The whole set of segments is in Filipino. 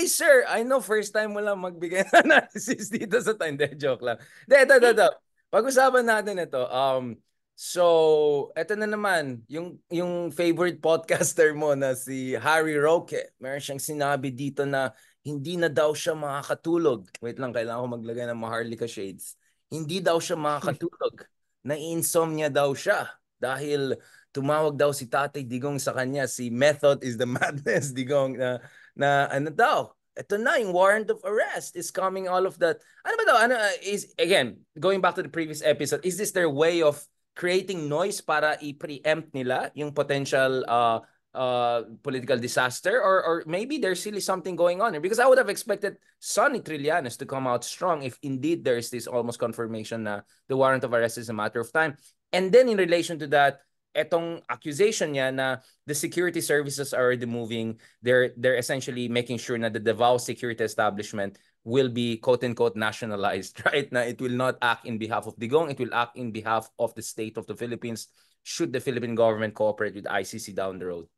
Okay, sir. I know first time mo lang magbigay ng analysis dito sa time. De, joke lang. De, ito, ito, ito. Pag-usapan natin ito. Um, so, ito na naman, yung, yung favorite podcaster mo na si Harry Roque. Meron siyang sinabi dito na hindi na daw siya makakatulog. Wait lang, kailangan ko maglagay ng Maharlika shades. Hindi daw siya makakatulog. Na-insomnia daw siya dahil tumawag daw si Tatay Digong sa kanya, si Method is the Madness Digong na, na ano daw, ito na yung warrant of arrest is coming all of that. Ano ba daw? Ano, uh, is, again, going back to the previous episode, is this their way of creating noise para i-preempt nila yung potential uh, uh, political disaster or or maybe there's really something going on here because I would have expected Sonny Trillanes to come out strong if indeed there is this almost confirmation na the warrant of arrest is a matter of time. And then in relation to that, etong accusation niya na the security services are already moving they're they're essentially making sure that the Davao security establishment will be quote unquote nationalized right na it will not act in behalf of Digong it will act in behalf of the state of the Philippines should the Philippine government cooperate with ICC down the road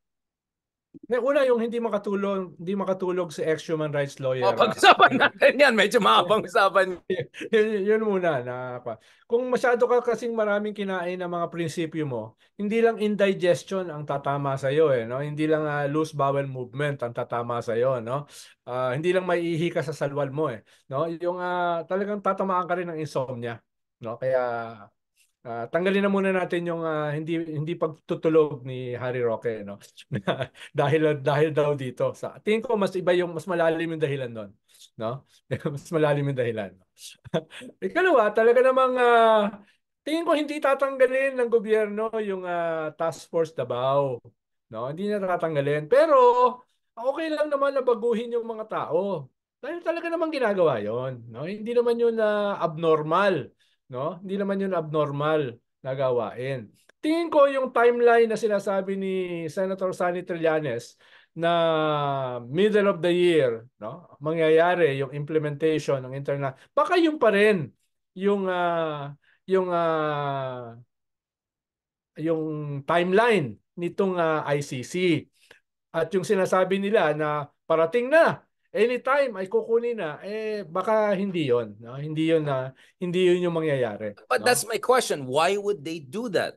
Una yung hindi makatulog, hindi makatulog si ex human rights lawyer. Oh, pag-usapan natin 'yan, medyo mahabang usapan. yun, yun muna na pa. Kung masyado ka kasing maraming kinain ng mga prinsipyo mo, hindi lang indigestion ang tatama sa iyo eh, no? Hindi lang uh, loose bowel movement ang tatama sa iyo, no? Uh, hindi lang maiihi ka sa salwal mo eh, no? Yung uh, talagang tatamaan ka rin ng insomnia, no? Kaya Uh, tanggalin na muna natin yung uh, hindi hindi pagtutulog ni Harry Roque no. dahil dahil daw dito sa tingin ko mas iba yung mas malalim yung dahilan doon no. mas malalim yung dahilan. Ikalawa, talaga namang uh, tingin ko hindi tatanggalin ng gobyerno yung uh, task force Davao no. Hindi na tatanggalin pero okay lang naman na baguhin yung mga tao. Dahil talaga namang ginagawa yon no? Hindi naman yun na uh, abnormal No? Hindi naman yun abnormal na gawain. Tingin ko yung timeline na sinasabi ni Senator Sani Trillanes na middle of the year, no? Mangyayari yung implementation ng internal. Baka yung pa rin yung uh, yung uh, yung timeline nitong uh, ah, ICC. At yung sinasabi nila na parating na anytime ay kukunin na, eh baka hindi yon no? Hindi yon na, hindi yon yung mangyayari. But no? that's my question. Why would they do that?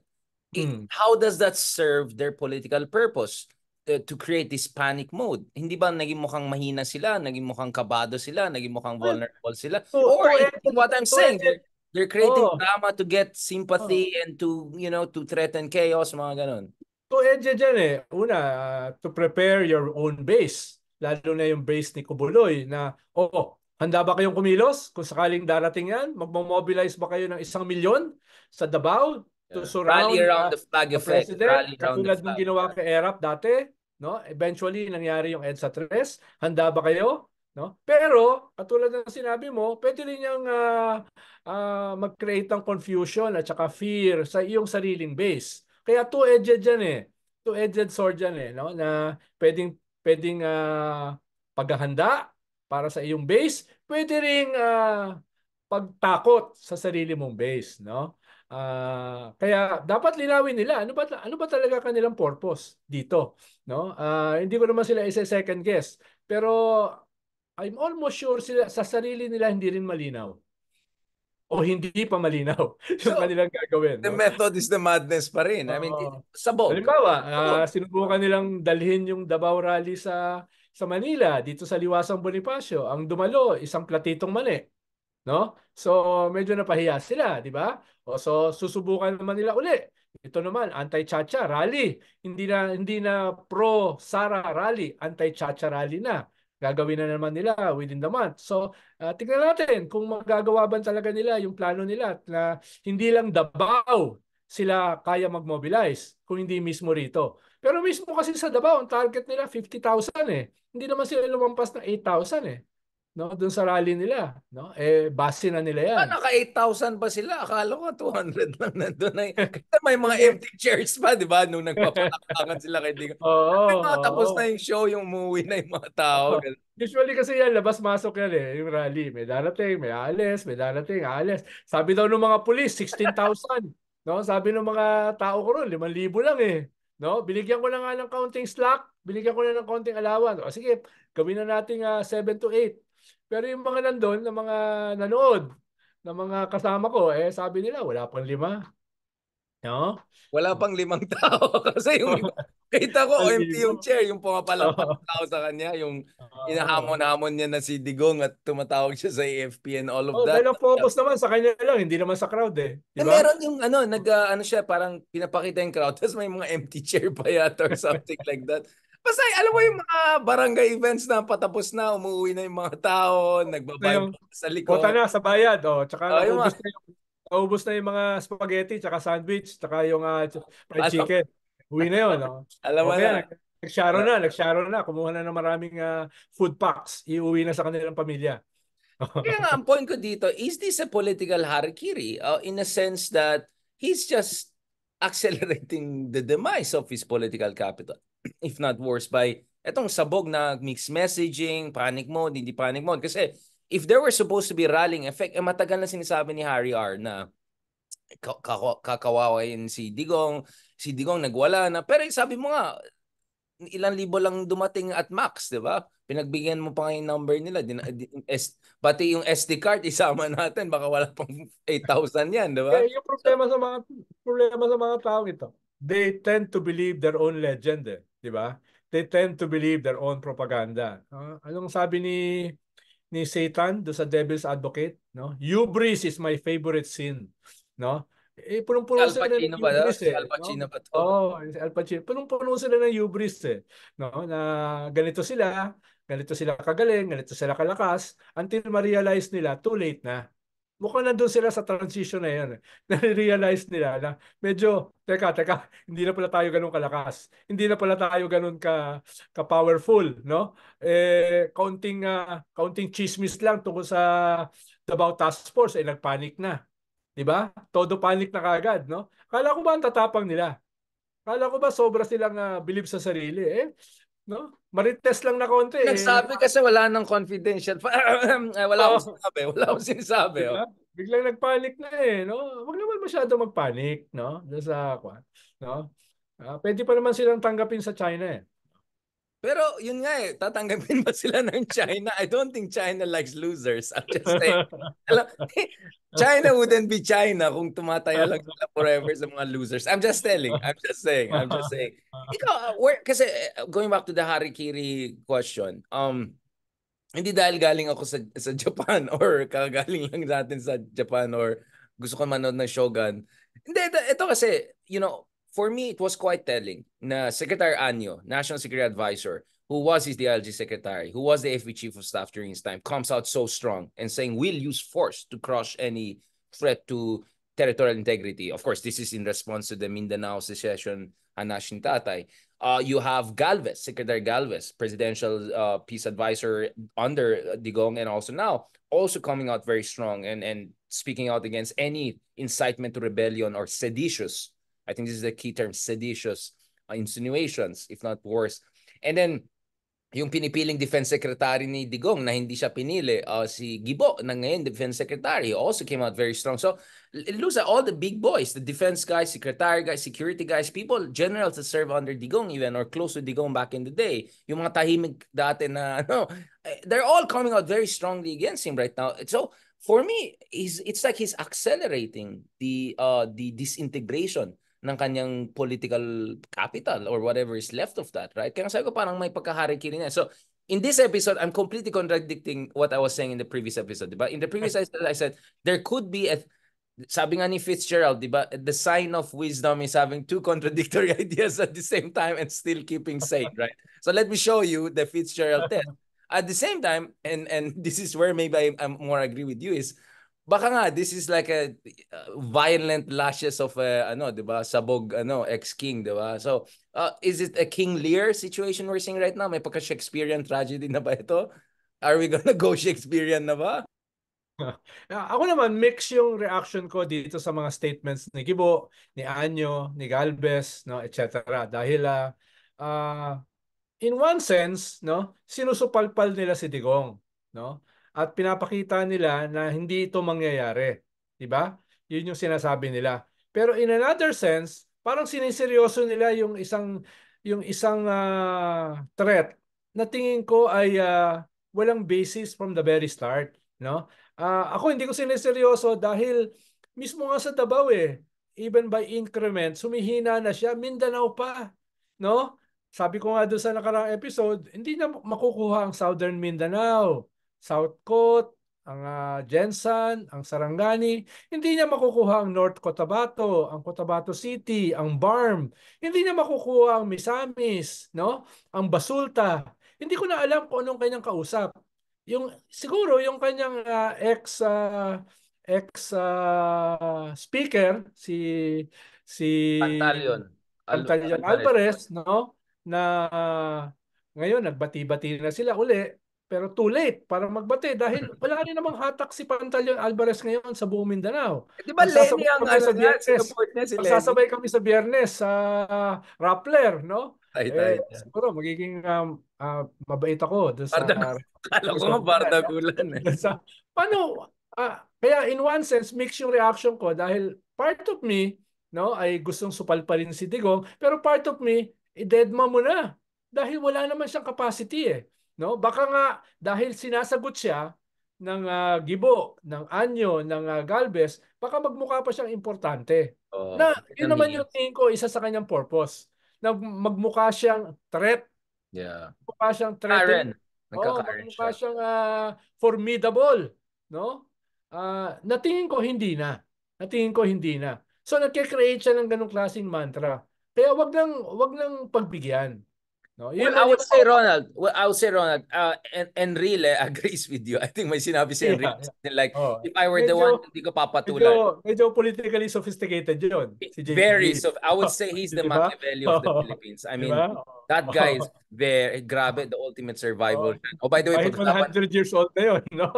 Mm. How does that serve their political purpose? to create this panic mode. Hindi ba naging mukhang mahina sila, naging mukhang kabado sila, naging mukhang vulnerable sila? So, Or so, what I'm so, saying, they're, they're creating oh. drama to get sympathy oh. and to, you know, to threaten chaos, mga ganun. To edge eh, dyan eh. Una, uh, to prepare your own base lalo na yung base ni Kubuloy na, oo, oh, handa ba kayong kumilos? Kung sakaling darating yan, magmobilize ba kayo ng isang milyon sa Davao to yeah. surround Rally around the, flag the effect. President, Rally katulad ng ginawa kay ERAP dati, no? Eventually nangyari yung EDSA 3. Handa ba kayo? No? Pero katulad ng sinabi mo, pwede rin niyang uh, uh, mag-create ng confusion at saka fear sa iyong sariling base. Kaya two-edged yan eh. Two-edged sword yan eh, no? Na pwedeng pwedeng uh, paghahanda para sa iyong base, pwede ring uh, pagtakot sa sarili mong base, no? Uh, kaya dapat linawin nila ano ba ano ba talaga kanilang purpose dito, no? Uh, hindi ko naman sila i-second guess, pero I'm almost sure sila sa sarili nila hindi rin malinaw o hindi pa malinaw so, yung kanilang gagawin. The no? method is the madness pa rin. I mean, sabog. Halimbawa, sabog. uh, ah, sinubukan nilang dalhin yung Davao Rally sa sa Manila, dito sa Liwasang Bonifacio. Ang dumalo, isang platitong mali. No? So, medyo napahiya sila, di ba? O, so, susubukan naman nila uli. Ito naman, anti-chacha rally. Hindi na, hindi na pro-Sara rally, anti-chacha rally na gagawin na naman nila within the month. So, uh, tignan natin kung magagawa ba talaga nila yung plano nila na hindi lang Davao sila kaya mag-mobilize kung hindi mismo rito. Pero mismo kasi sa Davao, ang target nila 50,000 eh. Hindi naman sila lumampas ng 8,000 eh no doon sa rally nila no eh base na nila yan ano ka 8000 pa sila akala ko 200 lang nandoon ay kasi may mga empty chairs pa di ba nung nagpapatakan sila kay Digo oo oh, tapos na yung show yung umuwi na yung mga tao oh. usually kasi yan labas masok yan eh yung rally may darating may alis may darating alis sabi daw ng mga pulis 16000 no sabi ng mga tao ko ron 5,000 lang eh no binigyan ko na nga ng counting slack binigyan ko na ng counting alawan o sige gawin na natin uh, ah, 7 to 8 pero yung mga nandun, ng mga nanood, ng mga kasama ko, eh sabi nila, wala pang lima. No? Wala pang limang tao. Kasi yung kita ko, empty yung chair, yung pumapalapak tao sa kanya, yung inahamon-hamon niya na si Digong at tumatawag siya sa AFP and all of oh, that. Pero focus naman sa kanya lang, hindi naman sa crowd eh. Diba? Eh, meron yung ano, nag, uh, ano siya, parang pinapakita yung crowd, tapos may mga empty chair pa yata or something like that. Pasay, alam mo yung mga barangay events na patapos na, umuwi na yung mga tao, nagbabayad sa likod. Punta na sa bayad, oh. Tsaka oh, yung, na yung, naubos na yung mga spaghetti, tsaka sandwich, tsaka yung uh, fried chicken. Uwi na yun, oh. alam mo okay, na. Nagsharo ah. na, nagsharo na, kumuha na ng maraming uh, food packs, iuwi na sa kanilang pamilya. Kaya nga, ang point ko dito, is this a political harakiri? Uh, in a sense that he's just accelerating the demise of his political capital. If not worse by etong sabog na mixed messaging, panic mode, hindi panic mode. Kasi if there were supposed to be rallying effect, eh matagal na sinasabi ni Harry R na kakawawain si Digong, si Digong nagwala na. Pero sabi mo nga, ilan libo lang dumating at max, 'di ba? Pinagbigyan mo pa nga yung number nila. Din, din, S, pati yung SD card isama natin, baka wala pang 8,000 'yan, 'di ba? Yeah, yung problema sa mga problema sa mga tao ito. They tend to believe their own legend, eh, 'di ba? They tend to believe their own propaganda. Uh, anong sabi ni ni Satan do sa Devil's Advocate, no? Hubris is my favorite sin, no? eh, punong-puno si sila ng hubris ba, eh. Si Al Pacino no? ba to? Oo, oh, si Al Pacino. Punong-puno sila ng hubris eh. No? Na ganito sila, ganito sila kagaling, ganito sila kalakas, until ma-realize nila, too late na. Mukhang nandun sila sa transition na yun. Eh. na realize nila na medyo, teka, teka, hindi na pala tayo ganun kalakas. Hindi na pala tayo ganun ka, ka-powerful, no? Eh, counting, uh, ah, counting chismis lang tungkol sa Davao Task Force, eh, nagpanik na 'Di ba? Todo panic na kagad, no? Kala ko ba ang tatapang nila? Kala ko ba sobra silang uh, believe sa sarili eh? No? Marites lang na konti eh. Nagsabi kasi wala nang confidential. Ah, wala oh. akong sinabi. Wala akong sinasabi. Diba? Oh. Biglang nagpanik na eh. No? Huwag naman masyado magpanik. No? Sa, uh, no? Uh, pwede pa naman silang tanggapin sa China eh. Pero yun nga eh, tatanggapin ba sila ng China? I don't think China likes losers. I'm just saying. China wouldn't be China kung tumataya lang sila forever sa mga losers. I'm just telling. I'm just saying. I'm just saying. Ikaw, uh, where, kasi eh, going back to the Harikiri question, um, hindi dahil galing ako sa, sa Japan or kagaling lang natin sa Japan or gusto ko manood ng Shogun. Hindi, ito, ito kasi, you know, for me, it was quite telling na Secretary Anyo, National Security Advisor, who was his DLG secretary, who was the FV chief of staff during his time, comes out so strong and saying we'll use force to crush any threat to territorial integrity. Of course, this is in response to the Mindanao secession Hanashin Tatay. Uh, you have Galvez, Secretary Galvez, presidential uh, peace advisor under Digong and also now, also coming out very strong and, and speaking out against any incitement to rebellion or seditious I think this is the key term, seditious uh, insinuations, if not worse. And then, yung pinipiling defense secretary ni Digong na hindi siya pinili, uh, si Gibo na ngayon defense secretary also came out very strong. So, Lusa, all the big boys, the defense guys, secretary guys, security guys, people, generals that serve under Digong even or close to Digong back in the day, yung mga tahimik dati na ano, eh, they're all coming out very strongly against him right now. So, for me, it's like he's accelerating the uh, the disintegration ng kanyang political capital or whatever is left of that, right? Kaya sabi ko parang may pagka-harikiri niya. So, in this episode, I'm completely contradicting what I was saying in the previous episode, But In the previous episode, I said, there could be a, sabi nga ni Fitzgerald, ba? the sign of wisdom is having two contradictory ideas at the same time and still keeping sane, right? So let me show you the Fitzgerald test. At the same time, and and this is where maybe I, I'm more agree with you is, baka nga this is like a uh, violent lashes of a, uh, ano, 'di ba? Sabog ano, ex-king, 'di ba? So, uh, is it a King Lear situation we're seeing right now? May pagka Shakespearean tragedy na ba ito? Are we gonna go Shakespearean na ba? Ako naman, mix yung reaction ko dito sa mga statements ni Gibo, ni Anyo, ni Galvez, no, etc. Dahil uh, in one sense, no, sinusupalpal nila si Digong, no? at pinapakita nila na hindi ito mangyayari. 'Di ba? 'Yun yung sinasabi nila. Pero in another sense, parang siniseryoso nila yung isang yung isang uh, threat na tingin ko ay uh, walang basis from the very start, no? Uh, ako hindi ko siniseryoso dahil mismo nga sa Davao eh, even by increment, sumihina na siya, Mindanao pa, no? Sabi ko nga doon sa nakarang episode, hindi na makukuha ang Southern Mindanao. Southcote, ang uh, Jensen, ang Sarangani, hindi niya makukuha ang North Cotabato, ang Cotabato City, ang Barm. Hindi niya makukuha ang Misamis, no? Ang Basulta. Hindi ko na alam kung anong kanyang kausap. Yung siguro yung kanyang uh, ex uh, ex uh, speaker si si Pantaleon. Pantaleon Alvarez, no? Na uh, ngayon nagbati-bati na sila uli pero too late para magbate dahil wala rin namang hatak si Pantaleon Alvarez ngayon sa buong Mindanao. Eh, di ba Lenny ang ano sa biyernes? Si Magsasabay kami sa biyernes sa uh, Rappler, no? Ay, eh, ay, siguro magiging um, uh, mabait ako doon sa... Barda, kala ko nga bardagulan eh. Sa, paano, uh, kaya in one sense, mix yung reaction ko dahil part of me no, ay gustong supal pa rin si Digong, pero part of me, i-deadma mo na. Dahil wala naman siyang capacity eh. No? Baka nga dahil sinasagot siya ng uh, Gibo, ng Anyo, ng uh, ah, Galvez, baka magmukha pa siyang importante. Oh, na yun naman yung tingin ko, isa sa kanyang purpose. Na magmukha siyang threat. Yeah. Magmukha siyang threat. Karen. Oh, magmukha siya. siyang uh, formidable. No? Uh, natingin ko hindi na. Natingin ko hindi na. So nagke siya ng ganong klaseng mantra. Kaya wag nang wag nang pagbigyan. No, well, I would say Ronald. Well, I would say Ronald. Uh, en Enrile agrees with you. I think may sinabi si Enrile. Yeah, Like, oh, if I were medyo, the one, hindi ko papatulan. Medyo, medyo politically sophisticated yun. Si JG. Very. So I would say he's the diba? Machiavelli of the Philippines. I mean, diba? that guy is very, grabe, the ultimate survival. Oh, oh by the way, 100 years old na yun. No?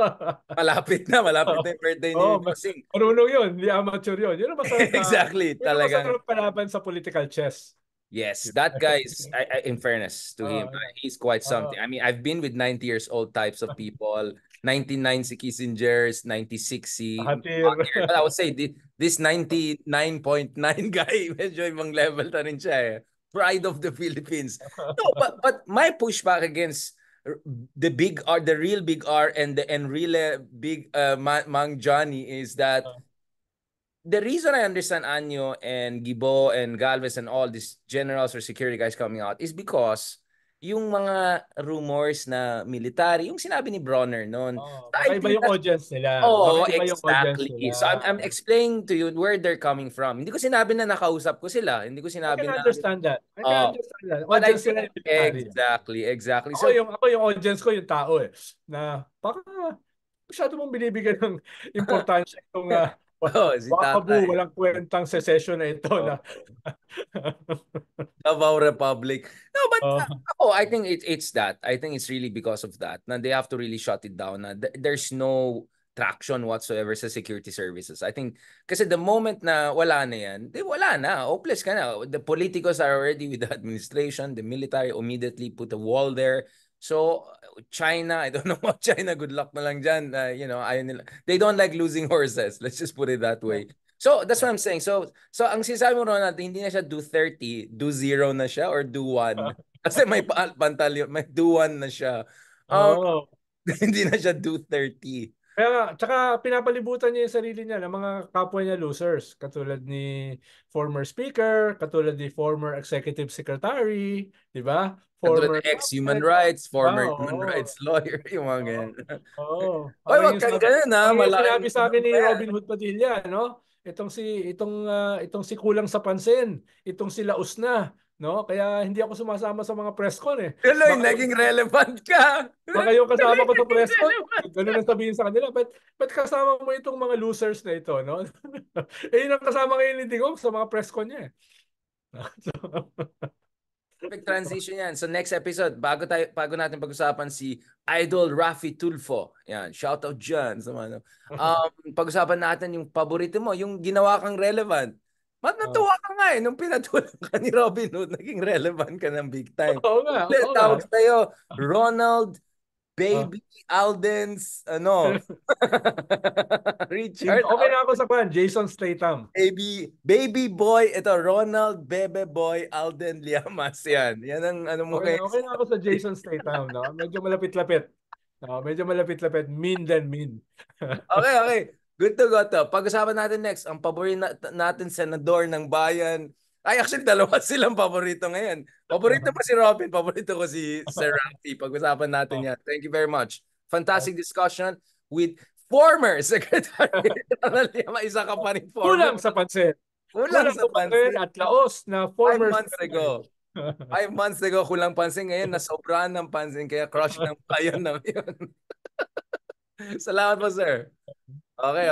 malapit na, malapit na yung birthday niya. oh, Singh. Marunong yun, di amateur yun. Yun ang masarap. exactly, talaga. Yun ang masarap palaban sa political chess. Yes, that guy is, I, I, in fairness to him, oh, he's quite oh. something. Uh, I mean, I've been with 90 years old types of people, 99 si Kissinger's, 96 si... But I would say this 99.9 guy, ibang level rin siya eh. Pride of the Philippines. No, but, but my pushback against the big R, the real big R and the Enrile big uh, Mang Johnny is that... Uh, the reason I understand Anyo and Gibo and Galvez and all these generals or security guys coming out is because yung mga rumors na military, yung sinabi ni Bronner noon. Oh, so iba yung audience nila. Oo, oh, exactly. Nila. So I'm, I'm explaining to you where they're coming from. Hindi ko sinabi na nakausap ko sila. Hindi ko sinabi na... I can na... understand that. I can oh, understand that. Audience I, nila exactly, exactly. So, ako, yung, ako yung audience ko, yung tao eh. Na baka masyado mong binibigyan ng importansya itong... Uh, Oh, si Baka tatay. Bu, walang kwentang secession na ito oh. na. Davao Republic. No, but oh. Uh, I think it, it's that. I think it's really because of that. Na they have to really shut it down. Na there's no traction whatsoever sa security services. I think, kasi the moment na wala na yan, di wala na, hopeless ka na. The politicos are already with the administration, the military immediately put a wall there. So China, I don't know what China, good luck malang lang dyan. Uh, you know, ayaw nila. They don't like losing horses. Let's just put it that way. So that's what I'm saying. So so ang sinasabi mo Ronald, hindi na siya do 30, do 0 na siya or do 1. Ah. Kasi may pantalyo, may do 1 na siya. Um, oh. hindi na siya do 30. Kaya nga, tsaka pinapalibutan niya yung sarili niya ng mga kapwa niya losers. Katulad ni former speaker, katulad ni former executive secretary, di ba? Former ex-human rights, former oh, human oh. rights lawyer, yung mga ganyan. Oo. Oh, oh. Oy, wag kang ganyan ha. Malaking sinabi sa akin ni Robin Hood Padilla, no? Itong si itong uh, itong si kulang sa pansin, itong sila us na, No? Kaya hindi ako sumasama sa mga press con eh. Hello, baka, naging relevant ka. Baka yung kasama ko sa press con, ganun ang sabihin sa kanila. But, but kasama mo itong mga losers na ito, no? eh, yun ang kasama ngayon ni Digong sa mga press con niya eh. so, Perfect transition yan. So next episode, bago, tayo, bago natin pag-usapan si Idol Rafi Tulfo. Yan, shout out dyan. Sa so, um, pag-usapan natin yung paborito mo, yung ginawa kang relevant Ba't ah. natuwa ka nga eh, nung pinatulang ka ni Robin Hood, naging relevant ka ng big time. Oo nga, oo nga. Tawag sa'yo, Ronald, ah. Baby, oh. Aldens, ano, Richard. Okay na ako sa pan, Jason Statham. Baby, Baby Boy, ito, Ronald, Bebe Boy, Alden Liamas, yan. Yan ang ano mo okay, kayo. Eh. Okay na ako sa Jason Statham, no? Medyo malapit-lapit. No, medyo malapit-lapit, mean than mean. okay, okay. Good to go to. Pag-usapan natin next, ang paborito natin senador ng bayan. Ay, actually, dalawa silang paborito ngayon. Paborito pa si Robin, paborito ko si Sir Rafi. Pag-usapan natin yan. Thank you very much. Fantastic discussion with former Secretary General Isa ka pa rin former. Kulang sa pansin. Kulang, sa pansin. At laos na former Five months ago. Five months ago, kulang pansin. Ngayon, nasobrahan ng pansin. Kaya crush ng bayan na yun. Salamat po, sir. Okay.